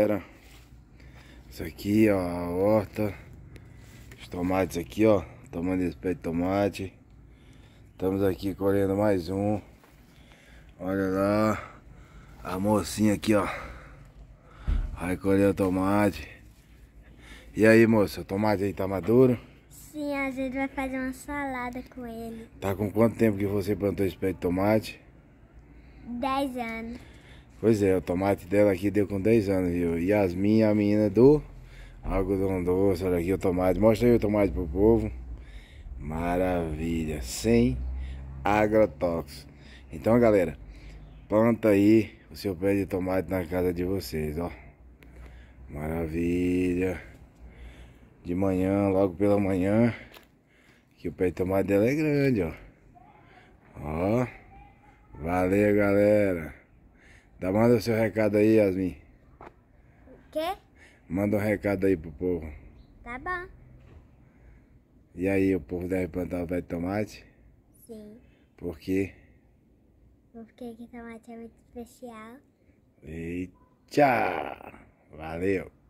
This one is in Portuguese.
Galera, isso aqui ó, a horta, os tomates aqui ó, tomando esse pé de tomate, estamos aqui colhendo mais um, olha lá, a mocinha aqui ó, vai colher o tomate, e aí moça, o tomate aí tá maduro? Sim, a gente vai fazer uma salada com ele. Tá com quanto tempo que você plantou esse pé de tomate? 10 anos. Pois é, o tomate dela aqui deu com 10 anos, viu? Yasmin, a menina do algodão doce. Olha aqui o tomate. Mostra aí o tomate pro povo. Maravilha. Sem agrotóxico Então, galera, planta aí o seu pé de tomate na casa de vocês, ó. Maravilha. De manhã, logo pela manhã, que o pé de tomate dela é grande, ó. Ó. Valeu, galera. Tá, manda o seu recado aí, Yasmin. O quê? Manda um recado aí pro povo. Tá bom. E aí, o povo deve plantar o pé de tomate? Sim. Por quê? Porque o tomate é muito especial. E tchau! Valeu!